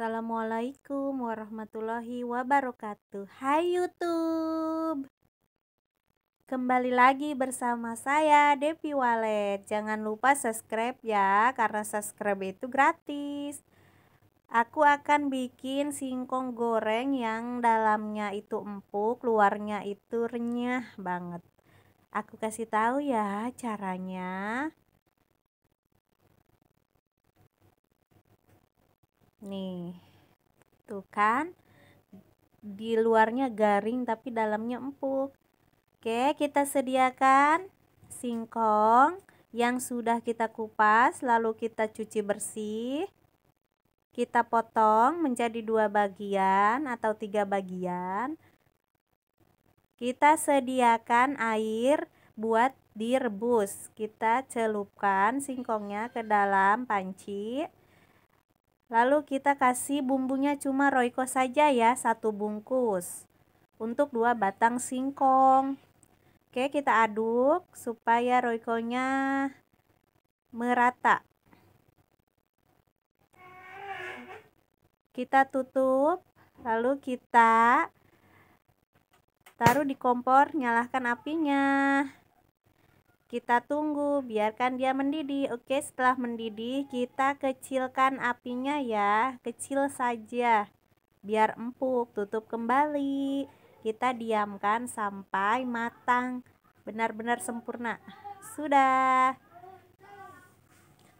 Assalamualaikum warahmatullahi wabarakatuh. Hai YouTube. Kembali lagi bersama saya Devi Walet. Jangan lupa subscribe ya karena subscribe itu gratis. Aku akan bikin singkong goreng yang dalamnya itu empuk, luarnya itu renyah banget. Aku kasih tahu ya caranya. nih tuh kan di luarnya garing tapi dalamnya empuk oke kita sediakan singkong yang sudah kita kupas lalu kita cuci bersih kita potong menjadi dua bagian atau tiga bagian kita sediakan air buat direbus kita celupkan singkongnya ke dalam panci Lalu kita kasih bumbunya cuma roiko saja ya, satu bungkus. Untuk dua batang singkong. Oke, kita aduk supaya roikonya merata. Kita tutup, lalu kita taruh di kompor, nyalakan apinya kita tunggu biarkan dia mendidih oke setelah mendidih kita kecilkan apinya ya kecil saja biar empuk tutup kembali kita diamkan sampai matang benar-benar sempurna sudah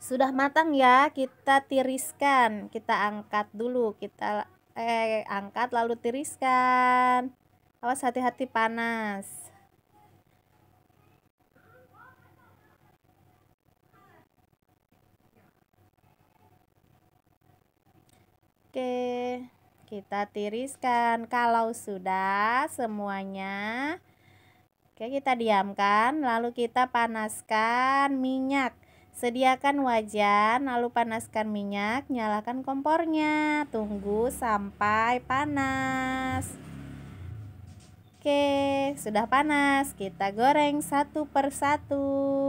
sudah matang ya kita tiriskan kita angkat dulu kita eh angkat lalu tiriskan awas hati-hati panas kita tiriskan kalau sudah semuanya oke kita diamkan lalu kita panaskan minyak sediakan wajan lalu panaskan minyak nyalakan kompornya tunggu sampai panas oke sudah panas kita goreng satu persatu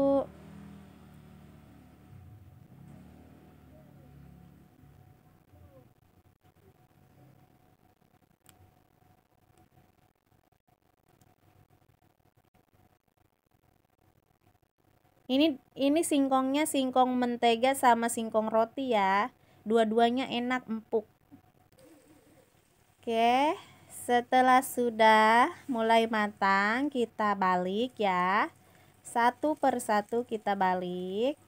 Ini ini singkongnya singkong mentega sama singkong roti ya. Dua-duanya enak empuk. Oke, setelah sudah mulai matang, kita balik ya. Satu persatu kita balik.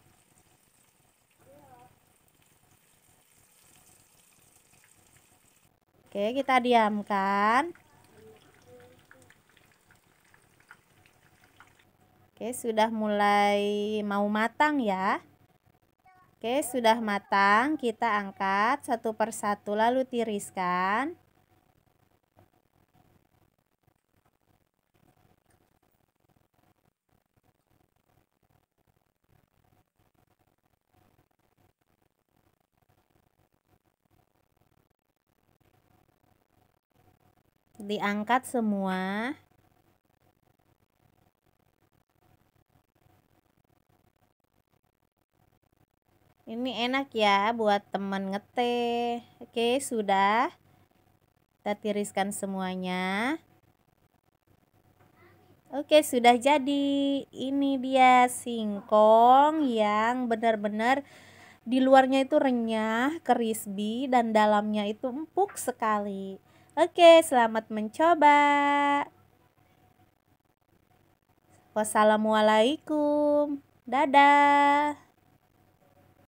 Oke, kita diamkan. Oke, sudah mulai mau matang ya. Oke, sudah matang. Kita angkat satu persatu lalu tiriskan. diangkat semua Ini enak ya buat temen ngeteh. Oke, sudah. Kita tiriskan semuanya. Oke, sudah jadi. Ini dia singkong yang benar-benar di luarnya itu renyah, crispy dan dalamnya itu empuk sekali. Oke, selamat mencoba. Wassalamualaikum. Dadah.